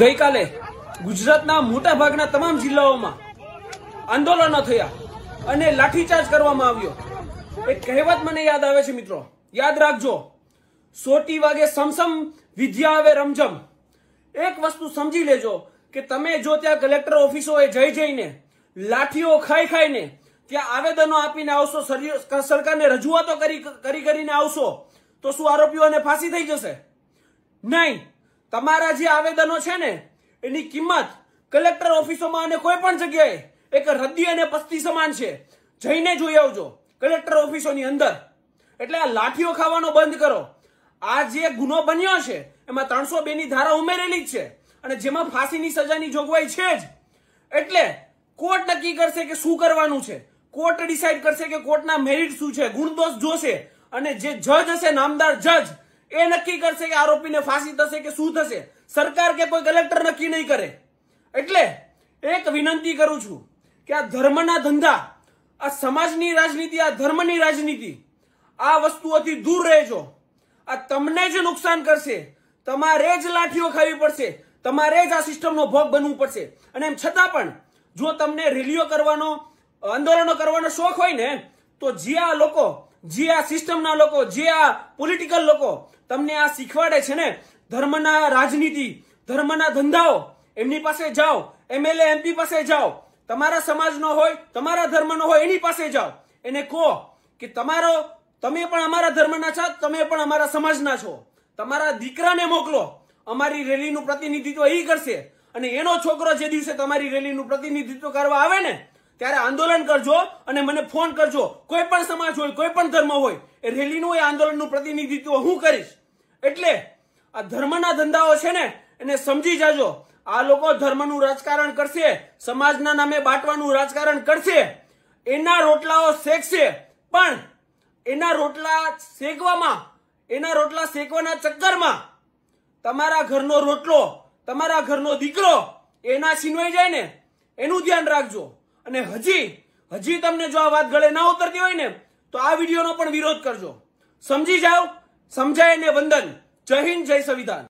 ગઈકાલે ગુજરાતના મોટા ભાગના તમામ જિલ્લાઓમાં આંદોલનો થયા અને લાઠીચાર્જ કરવામાં આવ્યો એક કહેવત મને યાદ આવે છે મિત્રો યાદ રાખજો સોટી વાગે સમસમ વિદ્યા આવે રમઝમ એક વસ્તુ સમજી લેજો કે તમે જો ત્યાં કલેક્ટર ઓફિસોએ જઈ જઈને લાઠીઓ ખાઈ ખાઈને ત્યાં આવેદનો આપીને આવશો સરકારને રજૂઆતો કરી કરીને આવશો તો શું આરોપીઓને ફાંસી થઈ જશે નહીં તમારા જે આવેદનો છે ને એની કિંમત કલેક્ટર ઓફિસોમાં અને કોઈ પણ જગ્યાએ એક રદ્દી અને પસ્તી સમાન છે જઈને જોઈ આવજો કલેક્ટર ઓફિસોની અંદર એટલે આ લાઠીઓ ખાવાનો બંધ કરો આ જે ગુનો બન્યો છે એમાં ત્રણસો બે ની ધારા ઉમેરેલી જ છે અને જેમાં ફાંસીની સજાની જોગવાઈ છે જ એટલે કોર્ટ નક્કી કરશે કે શું કરવાનું છે કોર્ટ ડિસાઇડ કરશે કે કોર્ટના મેરિટ શું છે ગુણદોષ જોશે અને જે જજ હશે નામદાર જજ એ નક્કી કરશે કે આરોપીને ફાંસી થશે કે શું થશે સરકાર કે કોઈ કલેક્ટર નક્કી નહીં કરે એટલે એક વિનંતી કરું છું કે આ ધર્મના ધંધા આ સમાજની રાજનીતિ આ ધર્મની રાજનીતિ આ વસ્તુઓથી દૂર રહેજો આ તમને જ નુકસાન કરશે તમારે જ લાઠીઓ ખાવી પડશે તમારે જ આ સિસ્ટમનો ભોગ બનવું પડશે અને એમ છતાં પણ જો તમને રેલીઓ કરવાનો આંદોલનો કરવાનો શોખ હોય ને તો જે આ લોકો જે આ સિસ્ટમના લોકો જે આ પોલિટિકલ લોકો તમને આ શીખવાડે છે ને ધર્મના રાજનીતિ ધર્મના ધંધાઓ એમની પાસે જાઓ એમએલએ એમપી પાસે જાઓ તમારા સમાજનો હોય તમારા ધર્મનો હોય એની પાસે જાઓ એને કહો કે તમારો તમે પણ અમારા ધર્મના છો તમે પણ અમારા સમાજના છો તમારા દીકરાને મોકલો અમારી રેલીનું પ્રતિનિધિત્વ એ કરશે અને એનો છોકરો જે દિવસે તમારી રેલીનું પ્રતિનિધિત્વ કરવા આવે ને ત્યારે આંદોલન કરજો અને મને ફોન કરજો કોઈ પણ સમાજ હોય કોઈ પણ ધર્મ હોય એ રેલીનું એ આંદોલનનું પ્રતિનિધિત્વ હું કરીશ એટલે આ ધર્મના ધંધાઓ છે ને એને સમજી જાજો આ લોકો ધર્મનું રાજકારણ કરશે સમાજના નામે બાટવાનું રાજકારણ કરશે એના રોટલાઓ શેકશે પણ એના રોટલા શેકવામાં એના રોટલા શેકવાના ચક્કરમાં તમારા ઘરનો રોટલો તમારા ઘરનો દીકરો એના છીનવાઈ જાય ને એનું ધ્યાન રાખજો અને હજી હજી તમને જો આ વાત ગળે ના ઉતરતી હોય ને તો આ વિડીયોનો પણ વિરોધ કરજો સમજી જાઓ સમજાય ને વંદન જય હિન્દ જય સંવિધાન